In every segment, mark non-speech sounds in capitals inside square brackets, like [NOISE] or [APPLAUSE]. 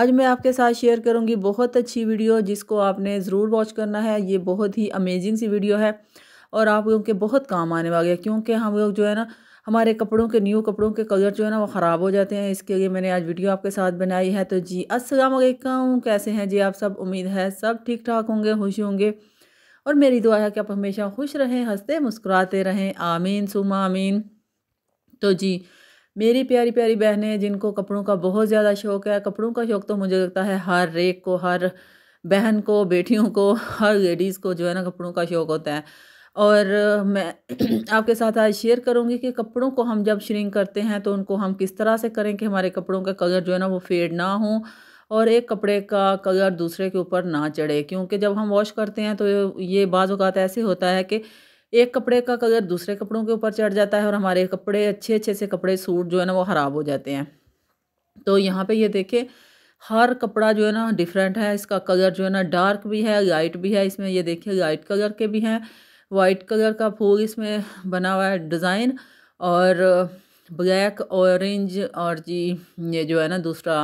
आज मैं आपके साथ शेयर करूंगी बहुत अच्छी वीडियो जिसको आपने ज़रूर वॉच करना है ये बहुत ही अमेजिंग सी वीडियो है और आप लोगों के बहुत काम आने वाले हैं क्योंकि हम लोग जो है ना हमारे कपड़ों के न्यू कपड़ों के कलर जो है ना वो ख़राब हो जाते हैं इसके लिए मैंने आज वीडियो आपके साथ बनाई है तो जी अस्सलाम वालेकुम कैसे हैं जी आप सब उम्मीद है सब ठीक ठाक होंगे खुश होंगे और मेरी दुआ है कि आप हमेशा खुश रहें हंसते मुस्कुराते रहें आमीन सुमा आमीन तो जी मेरी प्यारी प्यारी बहनें जिनको कपड़ों का बहुत ज़्यादा शौक़ है कपड़ों का शौक़ तो मुझे लगता है हर एक को हर बहन को बेटियों को हर लेडीज़ को जो है ना कपड़ों का शौक़ होता है और मैं [CLEARS THROAT] आपके साथ आज शेयर करूंगी कि कपड़ों को हम जब श्रिंक करते हैं तो उनको हम किस तरह से करें कि हमारे कपड़ों का कलर जो है ना वो फेड ना हो और एक कपड़े का कलर दूसरे के ऊपर ना चढ़े क्योंकि जब हम वॉश करते हैं तो ये बाज़ात ऐसे होता है कि एक कपड़े का कलर दूसरे कपड़ों के ऊपर चढ़ जाता है और हमारे कपड़े अच्छे अच्छे से कपड़े सूट जो है ना वो ख़राब हो जाते हैं तो यहाँ पे ये देखें हर कपड़ा जो है ना डिफरेंट है इसका कलर जो है ना डार्क भी है लाइट भी है इसमें ये देखिए लाइट कलर के भी हैं वाइट कलर का फूल इसमें बना हुआ है डिज़ाइन और ब्लैक ऑरेंज और जी ये जो है ना दूसरा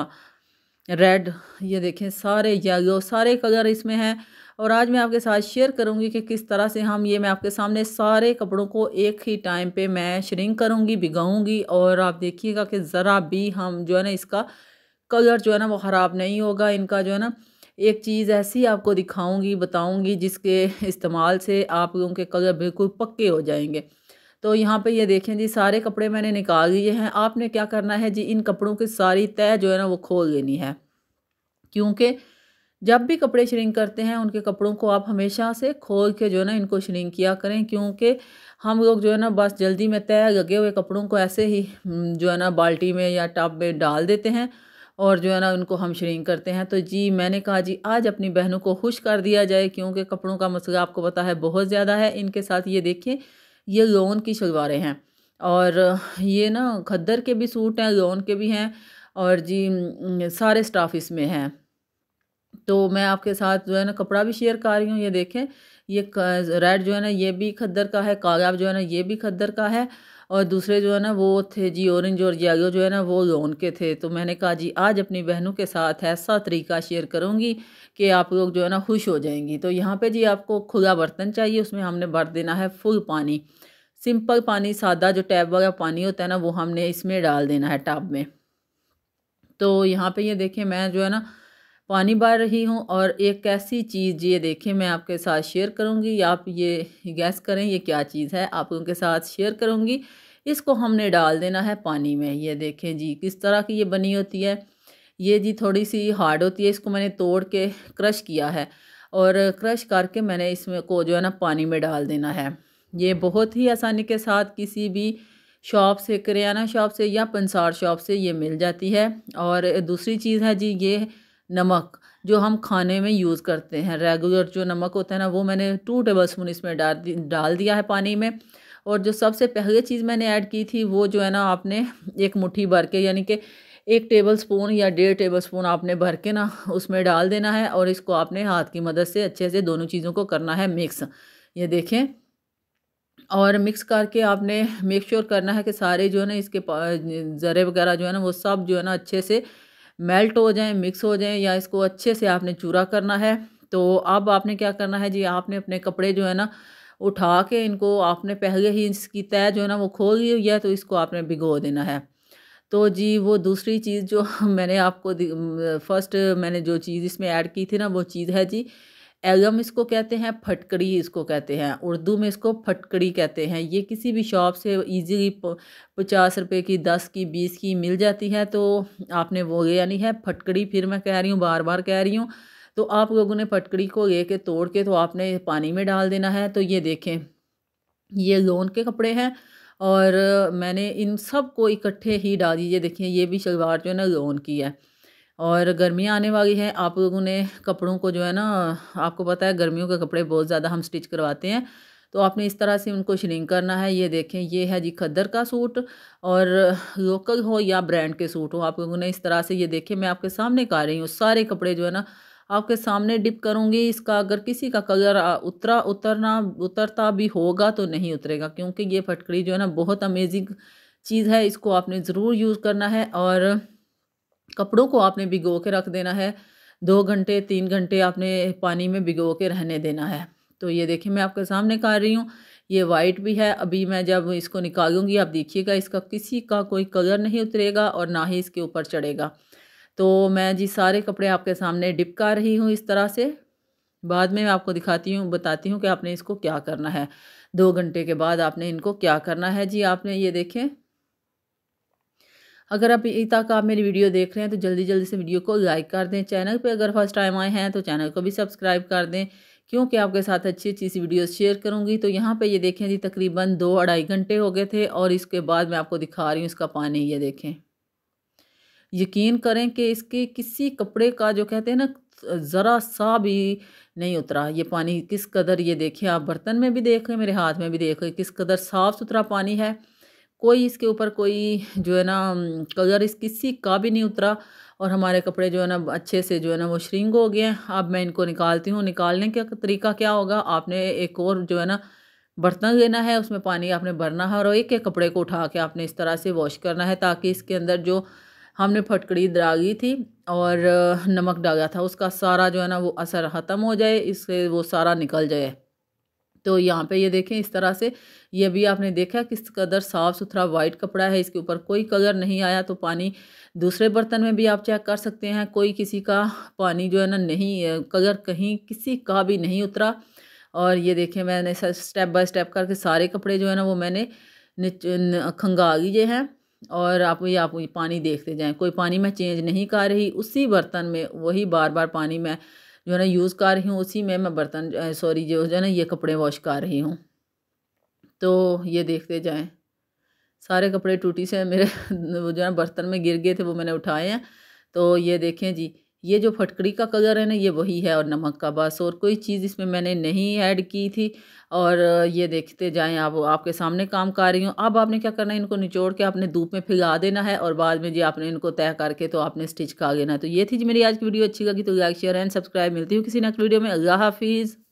रेड ये देखें सारे येलो सारे कलर इसमें हैं और आज मैं आपके साथ शेयर करूँगी कि किस तरह से हम ये मैं आपके सामने सारे कपड़ों को एक ही टाइम पे मैं श्रिंक करूँगी भिगाऊँगी और आप देखिएगा कि ज़रा भी हम जो है ना इसका कलर जो है ना वो ख़राब नहीं होगा इनका जो है ना एक चीज़ ऐसी आपको दिखाऊंगी बताऊंगी जिसके इस्तेमाल से आप लोगों के कलर बिल्कुल पक्के हो जाएंगे तो यहाँ पे ये देखें जी सारे कपड़े मैंने निकाल लिए हैं आपने क्या करना है जी इन कपड़ों की सारी तय जो है ना वो खोल लेनी है क्योंकि जब भी कपड़े श्रिंक करते हैं उनके कपड़ों को आप हमेशा से खोल के जो है ना इनको श्रिंक किया करें क्योंकि हम लोग जो है ना बस जल्दी में तय लगे हुए कपड़ों को ऐसे ही हम्म, जो है ना बाल्टी में या टब में डाल देते हैं और जो है ना उनको हम श्रिंक करते हैं तो जी मैंने कहा जी आज अपनी बहनों को खुश कर दिया जाए क्योंकि कपड़ों का मसला आपको पता है बहुत ज़्यादा है इनके साथ ये देखिए ये लोन की शलवारें हैं और ये ना खद्दर के भी सूट हैं लोन के भी हैं और जी सारे स्टाफ इसमें हैं तो मैं आपके साथ जो है ना कपड़ा भी शेयर कर रही हूँ ये देखें ये रेड जो है ना ये भी खद्दर का है कागब जो है ना ये भी खद्दर का है और दूसरे जो है ना वो थे जी ऑरेंज और जागो जो है ना वो लोन के थे तो मैंने कहा जी आज अपनी बहनों के साथ ऐसा तरीका शेयर करूँगी कि आप लोग जो है ना खुश हो जाएंगी तो यहाँ पे जी आपको खुला बर्तन चाहिए उसमें हमने भर देना है फुल पानी सिंपल पानी सादा जो टैब वाला पानी होता है ना वो हमने इसमें डाल देना है टाब में तो यहाँ पर ये देखें मैं जो है ना पानी बार रही हूँ और एक ऐसी चीज़ ये देखें मैं आपके साथ शेयर करूँगी आप ये गैस करें ये क्या चीज़ है आप उनके साथ शेयर करूँगी इसको हमने डाल देना है पानी में ये देखें जी किस तरह की ये बनी होती है ये जी थोड़ी सी हार्ड होती है इसको मैंने तोड़ के क्रश किया है और क्रश करके मैंने इसमें को जो है ना पानी में डाल देना है ये बहुत ही आसानी के साथ किसी भी शॉप से करियाना शॉप से या पंसार शॉप से ये मिल जाती है और दूसरी चीज़ है जी ये नमक जो हम खाने में यूज़ करते हैं रेगुलर जो नमक होता है ना वो मैंने टू टेबल स्पून इसमें डाल डाल दिया है पानी में और जो सबसे पहले चीज़ मैंने ऐड की थी वो जो है ना आपने एक मुट्ठी भर के यानी कि एक टेबल स्पून या डेढ़ टेबल स्पून आपने भर के ना उसमें डाल देना है और इसको आपने हाथ की मदद से अच्छे से दोनों चीज़ों को करना है मिक्स ये देखें और मिक्स करके आपने मेक श्योर करना है कि सारे जो है ना इसके ज़रे वगैरह जो है ना वो सब जो है ना अच्छे से मेल्ट हो जाएं मिक्स हो जाएं या इसको अच्छे से आपने चूरा करना है तो अब आपने क्या करना है जी आपने अपने कपड़े जो है ना उठा के इनको आपने पहले ही इसकी तय जो है ना वो खोल दी हुई है तो इसको आपने भिगो देना है तो जी वो दूसरी चीज़ जो [LAUGHS] मैंने आपको फर्स्ट मैंने जो चीज़ इसमें ऐड की थी ना वो चीज़ है जी एलम इसको कहते हैं फटकड़ी इसको कहते हैं उर्दू में इसको फटकड़ी कहते हैं ये किसी भी शॉप से इजीली पचास रुपए की दस की बीस की मिल जाती है तो आपने वो ले यानी है फटकड़ी फिर मैं कह रही हूँ बार बार कह रही हूँ तो आप लोगों ने फटकड़ी को ले कर तोड़ के तो आपने पानी में डाल देना है तो ये देखें ये लोन के कपड़े हैं और मैंने इन सब को इकट्ठे ही डाल दीजिए देखिए ये भी शलवार जो है ना लोन की है और गर्मियाँ आने वाली हैं आप लोगों ने कपड़ों को जो है ना आपको पता है गर्मियों के कपड़े बहुत ज़्यादा हम स्टिच करवाते हैं तो आपने इस तरह से उनको श्रिंक करना है ये देखें ये है जी खद्दर का सूट और लोकल हो या ब्रांड के सूट हो आप लोगों ने इस तरह से ये देखें मैं आपके सामने का रही हूँ सारे कपड़े जो है ना आपके सामने डिप करूँगी इसका अगर किसी का कलर उतरा उतरना उतरता भी होगा तो नहीं उतरेगा क्योंकि ये फटकड़ी जो है ना बहुत अमेजिंग चीज़ है इसको आपने ज़रूर यूज़ करना है और कपड़ों को आपने भिगो के रख देना है दो घंटे तीन घंटे आपने पानी में भिगो के रहने देना है तो ये देखिए मैं आपके सामने कर रही हूँ ये वाइट भी है अभी मैं जब इसको निकालूंगी आप देखिएगा इसका किसी का कोई कलर नहीं उतरेगा और ना ही इसके ऊपर चढ़ेगा तो मैं जी सारे कपड़े आपके सामने डिप कर रही हूँ इस तरह से बाद में मैं आपको दिखाती हूँ बताती हूँ कि आपने इसको क्या करना है दो घंटे के बाद आपने इनको क्या करना है जी आपने ये देखें अगर आप तक आप मेरी वीडियो देख रहे हैं तो जल्दी जल्दी से वीडियो को लाइक कर दें चैनल पर अगर फर्स्ट टाइम आए हैं तो चैनल को भी सब्सक्राइब कर दें क्योंकि आपके साथ अच्छी अच्छी सी वीडियोज़ शेयर करूंगी तो यहाँ पे ये देखें जी तकरीबन दो अढ़ाई घंटे हो गए थे और इसके बाद मैं आपको दिखा रही हूँ इसका पानी ये देखें यकीन करें कि इसके किसी कपड़े का जो कहते हैं ना ज़रा सा भी नहीं उतरा ये पानी किस कदर ये देखें आप बर्तन में भी देख रहे मेरे हाथ में भी देख रहे किस कदर साफ़ सुथरा पानी है कोई इसके ऊपर कोई जो है ना कलर इस किसी का भी नहीं उतरा और हमारे कपड़े जो है ना अच्छे से जो है ना वो श्रिंग हो गए हैं अब मैं इनको निकालती हूँ निकालने का तरीका क्या होगा आपने एक और जो है ना बर्तन लेना है उसमें पानी आपने भरना है और एक एक कपड़े को उठा के आपने इस तरह से वॉश करना है ताकि इसके अंदर जो हमने फटकड़ी दागी थी और नमक डाला था उसका सारा जो है ना वो असर ख़त्म हो जाए इससे वो सारा निकल जाए तो यहाँ पे ये देखें इस तरह से ये भी आपने देखा किस कदर साफ़ सुथरा वाइट कपड़ा है इसके ऊपर कोई कलर नहीं आया तो पानी दूसरे बर्तन में भी आप चेक कर सकते हैं कोई किसी का पानी जो है ना नहीं कलर कहीं किसी का भी नहीं उतरा और ये देखें मैंने स्टेप बाय स्टेप करके सारे कपड़े जो है ना वो मैंने खंगा लिए हैं और आप ये आप पानी देखते जाएँ कोई पानी मैं चेंज नहीं कर रही उसी बर्तन में वही बार बार पानी मैं जो है ना यूज़ कर रही हूँ उसी में मैं बर्तन सॉरी जो है ना ये कपड़े वॉश कर रही हूँ तो ये देखते जाएँ सारे कपड़े टूटी से मेरे [LAUGHS] वो जो है बर्तन में गिर गए थे वो मैंने उठाए हैं तो ये देखें जी ये जो फटकड़ी का कलर है ना ये वही है और नमक का बस और कोई चीज़ इसमें मैंने नहीं ऐड की थी और ये देखते जाएं आप आपके सामने काम कर रही हूँ अब आपने क्या करना है इनको निचोड़ के आपने धूप में फिगा देना है और बाद में जी आपने इनको तय करके तो आपने स्टिच का देना है तो ये थी जी मेरी आज की वीडियो अच्छी लगी तो लाइक शेयर एंड सब्सक्राइब मिलती हूँ किसी नेक्स्ट वीडियो में अल्लाह हाफिज़